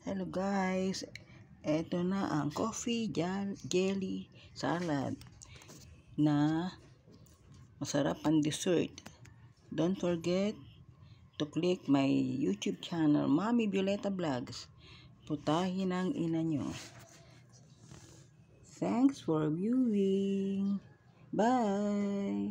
Hello guys, eto na ang coffee jelly salad na masarap ang dessert. Don't forget to click my YouTube channel, Mami Violeta Vlogs. Putahin ang ina nyo. Thanks for viewing. Bye!